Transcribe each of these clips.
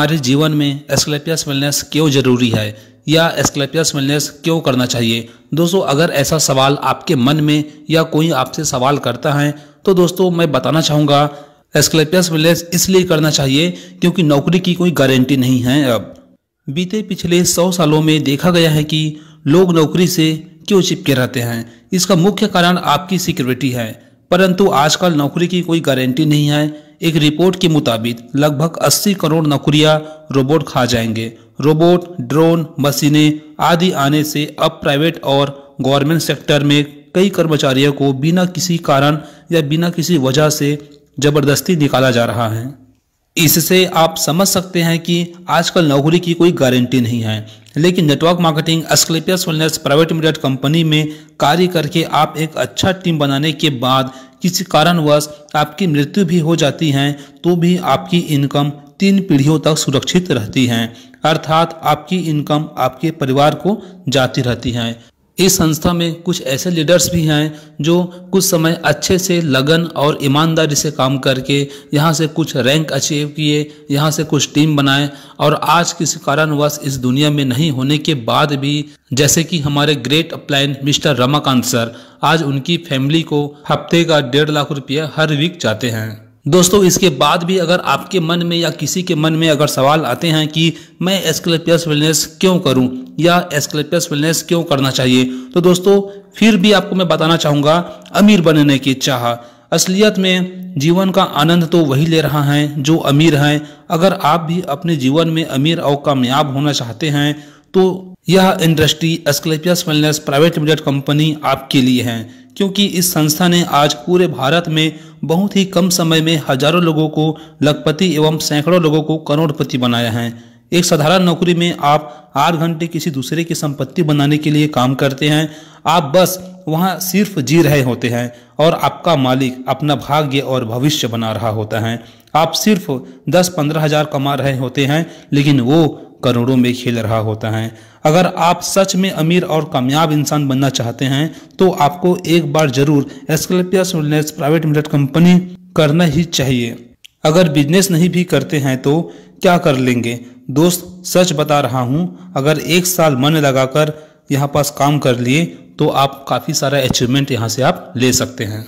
हमारे जीवन में एस्कलेपियस वेलनेस क्यों जरूरी है या एस्कलेपियस वेलनेस क्यों करना चाहिए दोस्तों अगर ऐसा सवाल आपके मन में या कोई आपसे सवाल करता है तो दोस्तों मैं बताना चाहूँगा एस्कलेपियस वेलनेस इसलिए करना चाहिए क्योंकि नौकरी की कोई गारंटी नहीं है अब बीते पिछले सौ सालों में देखा गया है कि लोग नौकरी से क्यों चिपके रहते हैं इसका मुख्य कारण आपकी सिक्योरिटी है परंतु आजकल नौकरी की कोई गारंटी नहीं है एक रिपोर्ट के मुताबिक लगभग 80 करोड़ नौकरियां रोबोट खा जाएंगे रोबोट ड्रोन मशीनें आदि आने से अब प्राइवेट और गवर्नमेंट सेक्टर में कई कर्मचारियों को बिना किसी कारण या बिना किसी वजह से जबरदस्ती निकाला जा रहा है इससे आप समझ सकते हैं कि आजकल नौकरी की कोई गारंटी नहीं है लेकिन network marketing Asclepius wellness private limited company में कार्य करके आप एक अच्छा टीम बनाने के बाद किसी कारणवश आपकी मृत्यु भी हो जाती है तो भी आपकी इनकम तीन पीढ़ियों तक सुरक्षित रहती है अर्थात आपकी इनकम आपके परिवार को जाती रहती है इस संस्था में कुछ ऐसे लीडर्स भी हैं जो कुछ समय अच्छे से लगन और ईमानदारी से काम करके यहाँ से कुछ रैंक अचीव किए यहाँ से कुछ टीम बनाए और आज किसी कारणवश इस दुनिया में नहीं होने के बाद भी जैसे कि हमारे great upline mister Ramakant sir आज उनकी फैमिली को हफ्ते का डेढ़ लाख रुपया हर वीक चाहते हैं दोस्तों इसके बाद भी अगर आपके मन में या किसी के मन में अगर सवाल आते हैं कि मैं एस्कलेपियस वेलनेस क्यों करूं या एस्कलेपियस वेलनेस क्यों करना चाहिए तो दोस्तों फिर भी आपको मैं बताना चाहूँगा अमीर बनने की चाह असलियत में जीवन का आनंद तो वही ले रहा है जो अमीर हैं अगर आप भी अपने जीवन में अमीर और कामयाब होना चाहते हैं तो यह industry Asclepius wellness private limited company आपके लिए है क्योंकि इस संस्था ने आज पूरे भारत में बहुत ही कम समय में हजारों लोगों को लखपति एवं सैकड़ों लोगों को करोड़पति बनाया है एक साधारण नौकरी में आप आठ घंटे किसी दूसरे की संपत्ति बनाने के लिए काम करते हैं आप बस वहाँ सिर्फ जी रहे होते हैं और आपका मालिक अपना भाग्य और भविष्य बना रहा होता है आप सिर्फ दस पंद्रह हजार कमा रहे होते हैं लेकिन वो करोड़ों में खेल रहा होता है अगर आप सच में अमीर और कामयाब इंसान बनना चाहते हैं तो आपको एक बार जरूर एस्कलपियस प्राइवेट लिमिटेड कंपनी करना ही चाहिए अगर बिजनेस नहीं भी करते हैं तो क्या कर लेंगे दोस्त सच बता रहा हूँ अगर एक साल मन लगाकर यहाँ पास काम कर लिए तो आप काफ़ी सारा अचीवमेंट यहाँ से आप ले सकते हैं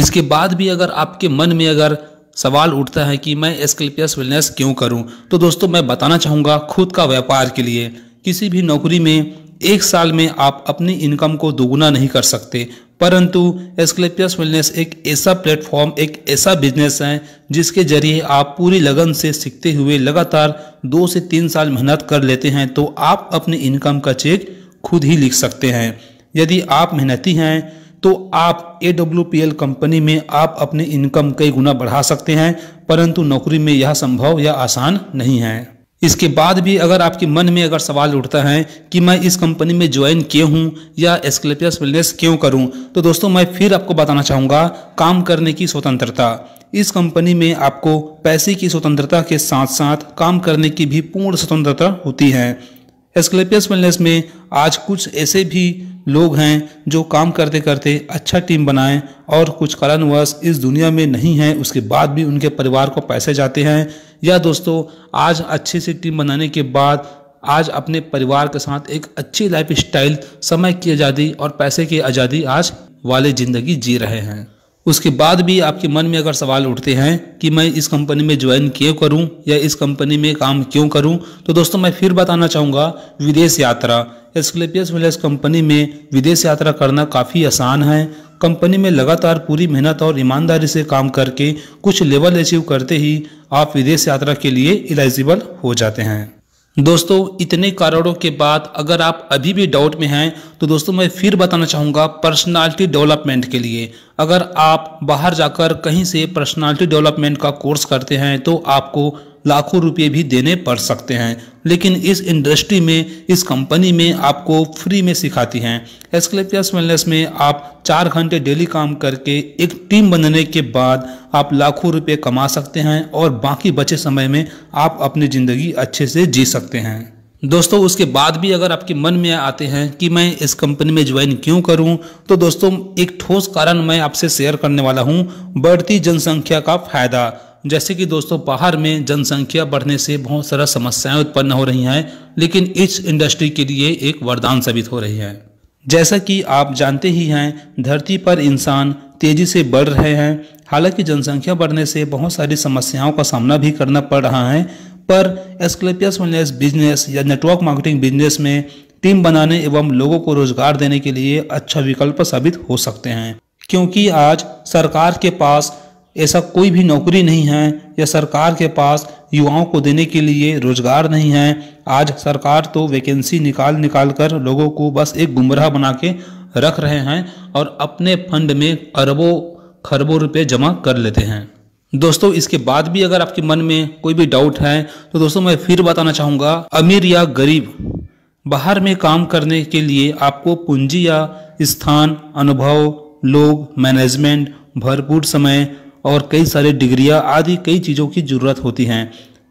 इसके बाद भी अगर आपके मन में अगर सवाल उठता है कि मैं एस्कलिपियस वेलनेस क्यों करूं? तो दोस्तों मैं बताना चाहूँगा खुद का व्यापार के लिए किसी भी नौकरी में एक साल में आप अपनी इनकम को दोगुना नहीं कर सकते परंतु एस्कलेपियस वेलनेस एक ऐसा प्लेटफॉर्म एक ऐसा बिजनेस है जिसके जरिए आप पूरी लगन से सीखते हुए लगातार दो से तीन साल मेहनत कर लेते हैं तो आप अपनी इनकम का चेक खुद ही लिख सकते हैं यदि आप मेहनती हैं तो आप ए कंपनी में आप अपने इनकम कई गुना बढ़ा सकते हैं परंतु नौकरी में यह संभव या आसान नहीं है इसके बाद भी अगर आपके मन में अगर सवाल उठता है कि मैं इस कंपनी में ज्वाइन क्यों हूँ या एस्कलेपियस वेलनेस क्यों करूँ तो दोस्तों मैं फिर आपको बताना चाहूँगा काम करने की स्वतंत्रता इस कंपनी में आपको पैसे की स्वतंत्रता के साथ साथ काम करने की भी पूर्ण स्वतंत्रता होती है एस्कलेपियस वेलनेस में आज कुछ ऐसे भी लोग हैं जो काम करते करते अच्छा टीम बनाएं और कुछ कारणवश इस दुनिया में नहीं हैं उसके बाद भी उनके परिवार को पैसे जाते हैं या दोस्तों आज अच्छे से टीम बनाने के बाद आज अपने परिवार के साथ एक अच्छी लाइफ स्टाइल समय की आज़ादी और पैसे की आज़ादी आज वाले ज़िंदगी जी रहे हैं उसके बाद भी आपके मन में अगर सवाल उठते हैं कि मैं इस कंपनी में ज्वाइन क्यों करूं या इस कंपनी में काम क्यों करूं तो दोस्तों मैं फिर बताना चाहूँगा विदेश यात्रा एस्कलेपियस विलेज कंपनी में विदेश यात्रा करना काफ़ी आसान है कंपनी में लगातार पूरी मेहनत और ईमानदारी से काम करके कुछ लेवल अचीव करते ही आप विदेश यात्रा के लिए एलिजिबल हो जाते हैं दोस्तों इतने कारणों के बाद अगर आप अभी भी डाउट में हैं तो दोस्तों मैं फिर बताना चाहूँगा पर्सनालिटी डेवलपमेंट के लिए अगर आप बाहर जाकर कहीं से पर्सनालिटी डेवलपमेंट का कोर्स करते हैं तो आपको लाखों रुपए भी देने पड़ सकते हैं लेकिन इस इंडस्ट्री में इस कंपनी में आपको फ्री में सिखाती हैं एस्कलेपियस वेलनेस में आप चार घंटे डेली काम करके एक टीम बनने के बाद आप लाखों रुपए कमा सकते हैं और बाकी बचे समय में आप अपनी ज़िंदगी अच्छे से जी सकते हैं दोस्तों उसके बाद भी अगर आपके मन में आते हैं कि मैं इस कंपनी में ज्वाइन क्यों करूं तो दोस्तों एक ठोस कारण मैं आपसे शेयर करने वाला हूं बढ़ती जनसंख्या का फायदा जैसे कि दोस्तों बाहर में जनसंख्या बढ़ने से बहुत सारा समस्याएं उत्पन्न हो रही हैं लेकिन इस इंडस्ट्री के लिए एक वरदान साबित हो रही है जैसा कि आप जानते ही हैं धरती पर इंसान तेजी से बढ़ रहे हैं हालांकि जनसंख्या बढ़ने से बहुत सारी समस्याओं का सामना भी करना पड़ रहा है पर एस्कलेपियस वेलनेस बिजनेस या नेटवर्क मार्केटिंग बिजनेस में टीम बनाने एवं लोगों को रोजगार देने के लिए अच्छा विकल्प साबित हो सकते हैं क्योंकि आज सरकार के पास ऐसा कोई भी नौकरी नहीं है या सरकार के पास युवाओं को देने के लिए रोजगार नहीं है आज सरकार तो वैकेंसी निकाल निकाल कर लोगों को बस एक गुमराह बना के रख रहे हैं और अपने फंड में अरबों खरबों रुपए जमा कर लेते हैं दोस्तों इसके बाद भी अगर आपके मन में कोई भी डाउट है तो दोस्तों मैं फिर बताना चाहूँगा अमीर या गरीब बाहर में काम करने के लिए आपको पूंजी या स्थान अनुभव लोग मैनेजमेंट भरपूर समय और कई सारे डिग्रियाँ आदि कई चीज़ों की ज़रूरत होती हैं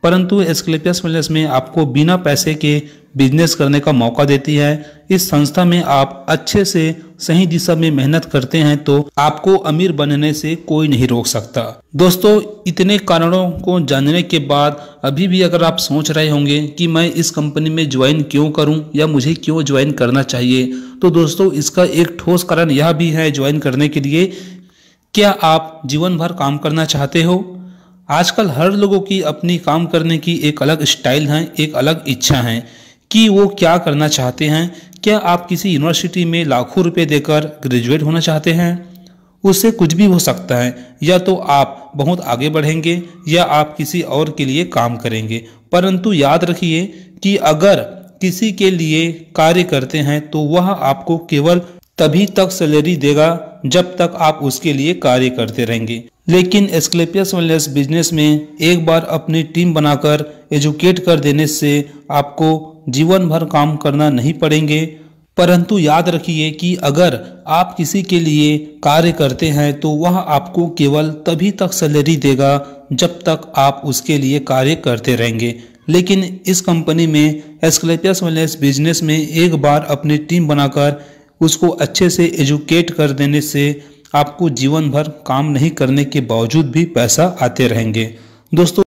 परंतु एस्कलेपियस मिलनेस में आपको बिना पैसे के बिजनेस करने का मौका देती है इस संस्था में आप अच्छे से सही दिशा में मेहनत करते हैं तो आपको अमीर बनने से कोई नहीं रोक सकता दोस्तों इतने कारणों को जानने के बाद अभी भी अगर आप सोच रहे होंगे कि मैं इस कंपनी में ज्वाइन क्यों करूं या मुझे क्यों ज्वाइन करना चाहिए तो दोस्तों इसका एक ठोस कारण यह भी है ज्वाइन करने के लिए क्या आप जीवन भर काम करना चाहते हो आजकल हर लोगों की अपनी काम करने की एक अलग स्टाइल है एक अलग इच्छा है कि वो क्या करना चाहते हैं क्या आप किसी यूनिवर्सिटी में लाखों रुपए देकर ग्रेजुएट होना चाहते हैं उससे कुछ भी हो सकता है या तो आप बहुत आगे बढ़ेंगे या आप किसी और के लिए काम करेंगे परंतु याद रखिए कि अगर किसी के लिए कार्य करते हैं तो वह आपको केवल तभी तक सैलरी देगा जब तक आप उसके लिए कार्य करते रहेंगे लेकिन एस्क्लेपियस वेलनेस बिजनेस में एक बार अपनी टीम बनाकर एजुकेट कर देने से आपको जीवन भर काम करना नहीं पड़ेंगे परंतु याद रखिए कि अगर आप किसी के लिए कार्य करते हैं तो वह आपको केवल तभी तक सैलरी देगा जब तक आप उसके लिए कार्य करते रहेंगे लेकिन इस कंपनी में एस्क्लेपियस वेलनेस बिजनेस में एक बार अपनी टीम बनाकर उसको अच्छे से एजुकेट कर देने से आपको जीवन भर काम नहीं करने के बावजूद भी पैसा आते रहेंगे दोस्तों